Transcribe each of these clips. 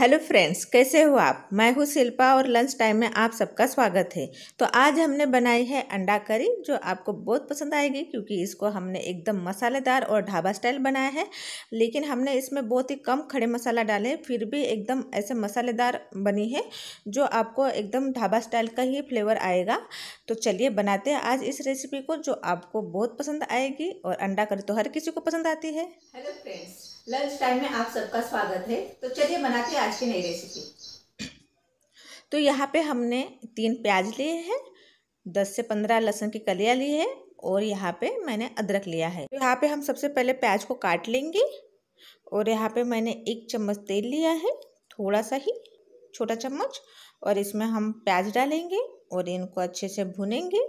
hello friends कैसे हो आप मैं हूँ शिल्पा और लंच टाइम में आप सबका स्वागत है तो आज हमने बनाई है अंडा करी जो आपको बहुत पसंद आएगी क्योंकि इसको हमने एकदम मसालेदार और ढाबा स्टाइल बनाया है लेकिन हमने इसमें बहुत ही कम खड़े मसाला डाले फिर भी एकदम ऐसे मसालेदार बनी है जो आपको एकदम ढाबा स्टाइल का ही फ्लेवर आएगा तो चलिए बनाते हैं आज इस रेसिपी को जो आपको बहुत पसंद आएगी और अंडा करी तो हर किसी को पसंद आती है हेलो फ्रेंड्स लंच टाइम में आप सबका स्वागत है तो चलिए बनाते हैं आज की नई रेसिपी तो यहाँ पे हमने तीन प्याज लिए हैं दस से पंद्रह लहसुन की कलियाँ ली है और यहाँ पे मैंने अदरक लिया है तो यहाँ पे हम सबसे पहले प्याज को काट लेंगे और यहाँ पे मैंने एक चम्मच तेल लिया है थोड़ा सा ही छोटा चम्मच और इसमें हम प्याज डालेंगे और इनको अच्छे से भुनेंगे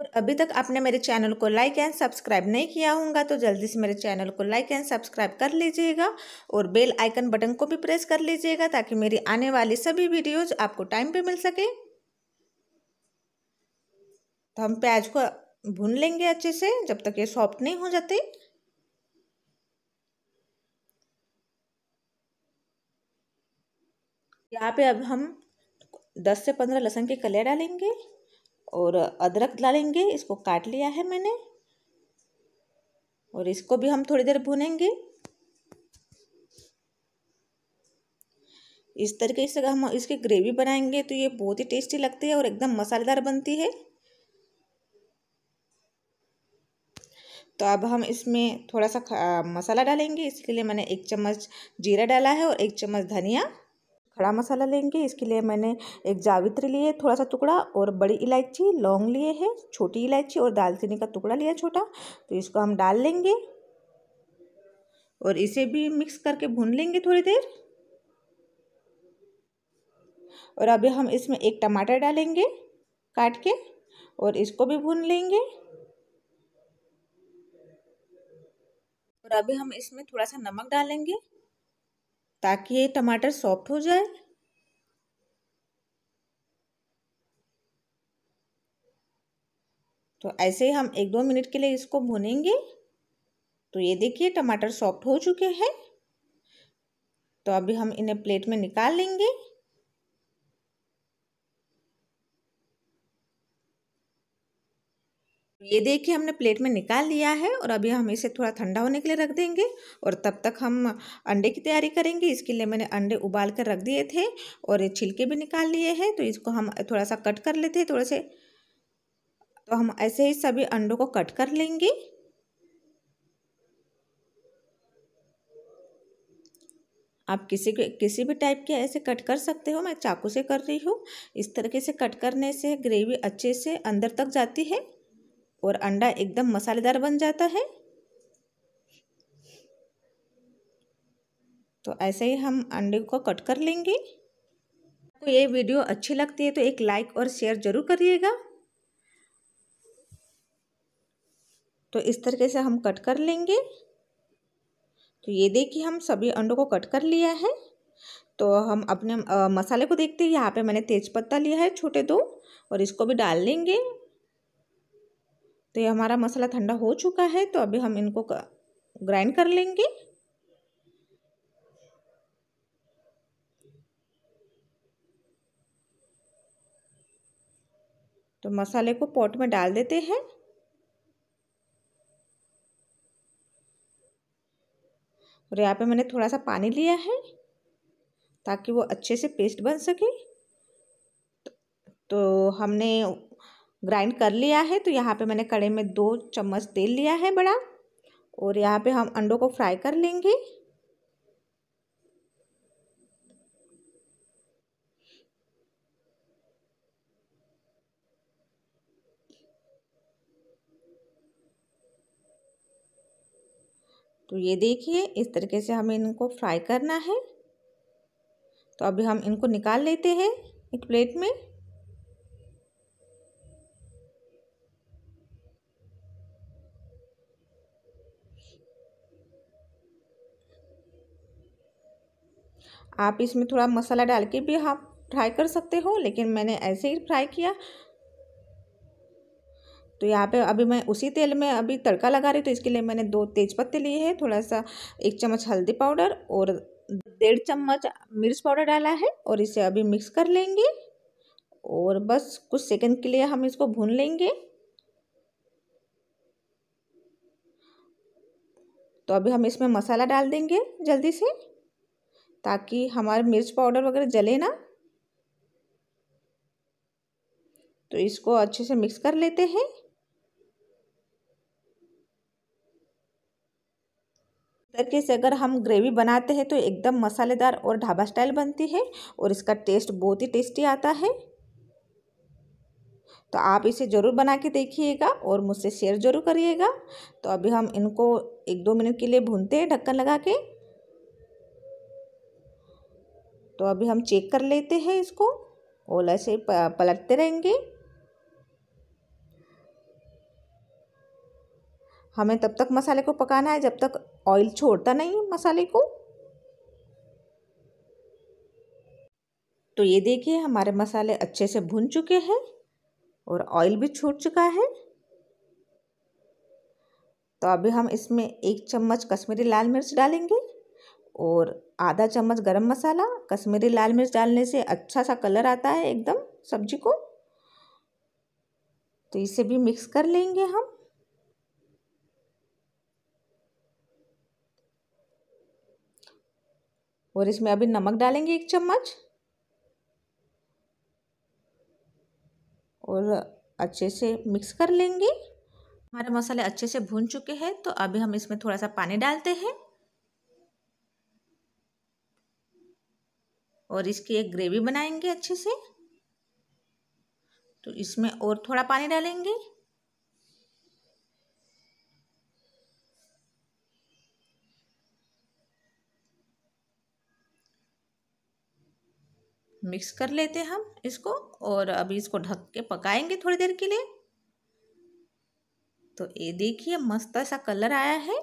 और अभी तक आपने मेरे चैनल को लाइक एंड सब्सक्राइब नहीं किया होगा तो जल्दी से मेरे चैनल को लाइक एंड सब्सक्राइब कर लीजिएगा और बेल आइकन बटन को भी प्रेस कर लीजिएगा ताकि मेरी आने वाली सभी वीडियोज़ आपको टाइम पर मिल सके तो हम प्याज को भून लेंगे अच्छे से जब तक ये सॉफ्ट नहीं हो जाते यहाँ पे अब हम दस से पंद्रह लहसुन के कलियाँ डालेंगे और अदरक डालेंगे इसको काट लिया है मैंने और इसको भी हम थोड़ी देर भुनेंगे इस तरीके से हम इसकी ग्रेवी बनाएंगे तो ये बहुत ही टेस्टी लगती है और एकदम मसालेदार बनती है तो अब हम इसमें थोड़ा सा मसाला डालेंगे इसके लिए मैंने एक चम्मच जीरा डाला है और एक चम्मच धनिया खड़ा मसाला लेंगे इसके लिए मैंने एक जावित्री लिए थोड़ा सा टुकड़ा और बड़ी इलायची लौंग लिए है छोटी इलायची और दालचीनी का टुकड़ा लिया छोटा तो इसको हम डाल लेंगे और इसे भी मिक्स करके भून लेंगे थोड़ी देर और अभी हम इसमें एक टमाटर डालेंगे काट के और इसको भी भून लेंगे और अभी हम इसमें थोड़ा सा नमक डालेंगे ताकि ये टमाटर सॉफ्ट हो जाए तो ऐसे ही हम एक दो मिनट के लिए इसको भुनेंगे तो ये देखिए टमाटर सॉफ्ट हो चुके हैं तो अभी हम इन्हें प्लेट में निकाल लेंगे तो ये देखिए हमने प्लेट में निकाल लिया है और अभी हम इसे थोड़ा ठंडा होने के लिए रख देंगे और तब तक हम अंडे की तैयारी करेंगे इसके लिए मैंने अंडे उबाल कर रख दिए थे और छिलके भी निकाल लिए हैं तो इसको हम थोड़ा सा कट कर लेते हैं थोड़े से तो हम ऐसे ही सभी अंडों को कट कर लेंगे आप किसी के किसी भी टाइप के ऐसे कट कर सकते हो मैं चाकू से कर रही हूँ इस तरीके से कट करने से ग्रेवी अच्छे से अंदर तक जाती है और अंडा एकदम मसालेदार बन जाता है तो ऐसे ही हम अंडे को कट कर लेंगे आपको तो ये वीडियो अच्छी लगती है तो एक लाइक और शेयर ज़रूर करिएगा तो इस तरीके से हम कट कर लेंगे तो ये देखिए हम सभी अंडों को कट कर लिया है तो हम अपने आ, मसाले को देखते हैं यहाँ पे मैंने तेज़पत्ता लिया है छोटे दो और इसको भी डाल लेंगे तो ये हमारा मसाला ठंडा हो चुका है तो अभी हम इनको ग्राइंड कर लेंगे तो मसाले को पॉट में डाल देते हैं और यहाँ पे मैंने थोड़ा सा पानी लिया है ताकि वो अच्छे से पेस्ट बन सके तो, तो हमने ग्राइंड कर लिया है तो यहाँ पे मैंने कड़े में दो चम्मच तेल लिया है बड़ा और यहाँ पे हम अंडों को फ्राई कर लेंगे तो ये देखिए इस तरीके से हमें इनको फ्राई करना है तो अभी हम इनको निकाल लेते हैं एक प्लेट में आप इसमें थोड़ा मसाला डाल के भी आप फ्राई कर सकते हो लेकिन मैंने ऐसे ही फ्राई किया तो यहाँ पे अभी मैं उसी तेल में अभी तड़का लगा रही तो इसके लिए मैंने दो तेज पत्ते लिए हैं थोड़ा सा एक चम्मच हल्दी पाउडर और डेढ़ चम्मच मिर्च पाउडर डाला है और इसे अभी मिक्स कर लेंगे और बस कुछ सेकंड के लिए हम इसको भून लेंगे तो अभी हम इसमें मसाला डाल देंगे जल्दी से ताकि हमारे मिर्च पाउडर वगैरह जले ना तो इसको अच्छे से मिक्स कर लेते हैं तरीके से अगर हम ग्रेवी बनाते हैं तो एकदम मसालेदार और ढाबा स्टाइल बनती है और इसका टेस्ट बहुत ही टेस्टी आता है तो आप इसे ज़रूर बना के देखिएगा और मुझसे शेयर ज़रूर करिएगा तो अभी हम इनको एक दो मिनट के लिए भूनते हैं ढक्कन लगा के तो अभी हम चेक कर लेते हैं इसको ओला से पलटते रहेंगे हमें तब तक मसाले को पकाना है जब तक ऑयल छोड़ता नहीं मसाले को तो ये देखिए हमारे मसाले अच्छे से भुन चुके हैं और ऑयल भी छूट चुका है तो अभी हम इसमें एक चम्मच कश्मीरी लाल मिर्च डालेंगे और आधा चम्मच गरम मसाला कश्मीरी लाल मिर्च डालने से अच्छा सा कलर आता है एकदम सब्जी को तो इसे भी मिक्स कर लेंगे हम और इसमें अभी नमक डालेंगे एक चम्मच और अच्छे से मिक्स कर लेंगे हमारे मसाले अच्छे से भून चुके हैं तो अभी हम इसमें थोड़ा सा पानी डालते हैं और इसकी एक ग्रेवी बनाएंगे अच्छे से तो इसमें और थोड़ा पानी डालेंगे मिक्स कर लेते हम इसको और अभी इसको ढक के पकाएंगे थोड़ी देर के लिए तो ये देखिए मस्त सा कलर आया है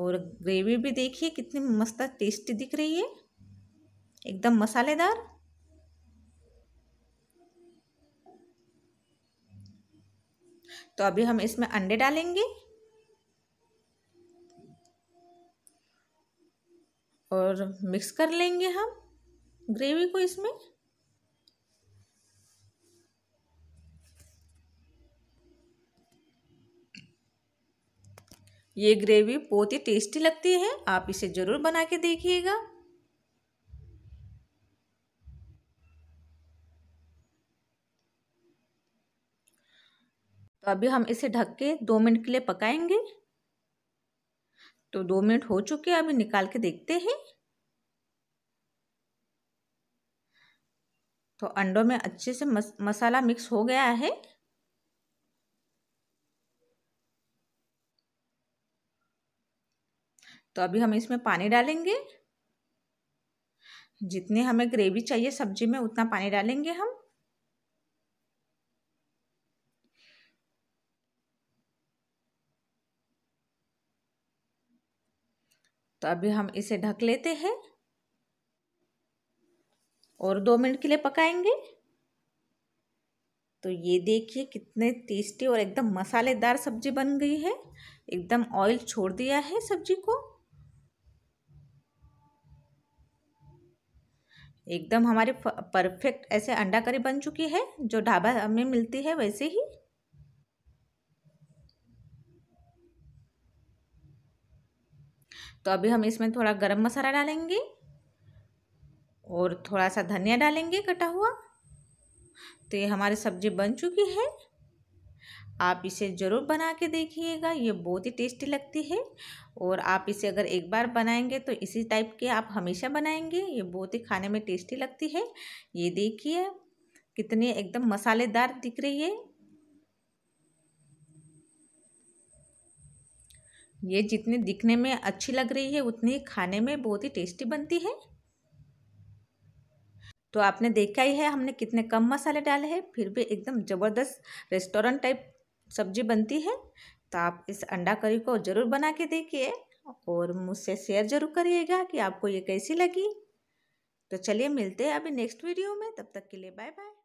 और ग्रेवी भी देखिए कितनी मस्त टेस्टी दिख रही है एकदम मसालेदार तो अभी हम इसमें अंडे डालेंगे और मिक्स कर लेंगे हम ग्रेवी को इसमें ये ग्रेवी बहुत ही टेस्टी लगती है आप इसे ज़रूर बना के देखिएगा तो अभी हम इसे ढक के दो मिनट के लिए पकाएंगे तो दो मिनट हो चुके हैं अभी निकाल के देखते हैं तो अंडों में अच्छे से मस, मसाला मिक्स हो गया है तो अभी हम इसमें पानी डालेंगे जितने हमें ग्रेवी चाहिए सब्जी में उतना पानी डालेंगे हम तो अभी हम इसे ढक लेते हैं और दो मिनट के लिए पकाएंगे तो ये देखिए कितने टेस्टी और एकदम मसालेदार सब्जी बन गई है एकदम ऑयल छोड़ दिया है सब्जी को एकदम हमारी परफेक्ट ऐसे अंडा करी बन चुकी है जो ढाबा में मिलती है वैसे ही तो अभी हम इसमें थोड़ा गरम मसाला डालेंगे और थोड़ा सा धनिया डालेंगे कटा हुआ तो ये हमारी सब्ज़ी बन चुकी है आप इसे ज़रूर बना के देखिएगा ये बहुत ही टेस्टी लगती है और आप इसे अगर एक बार बनाएंगे तो इसी टाइप के आप हमेशा बनाएंगे ये बहुत ही खाने में टेस्टी लगती है ये देखिए कितनी एकदम मसालेदार दिख रही है ये जितनी दिखने में अच्छी लग रही है उतनी खाने में बहुत ही टेस्टी बनती है तो आपने देखा ही है हमने कितने कम मसाले डाले हैं फिर भी एकदम ज़बरदस्त रेस्टोरेंट टाइप सब्जी बनती है तो आप इस अंडा करी को ज़रूर बना के देखिए और मुझसे शेयर ज़रूर करिएगा कि आपको ये कैसी लगी तो चलिए मिलते हैं अभी नेक्स्ट वीडियो में तब तक के लिए बाय बाय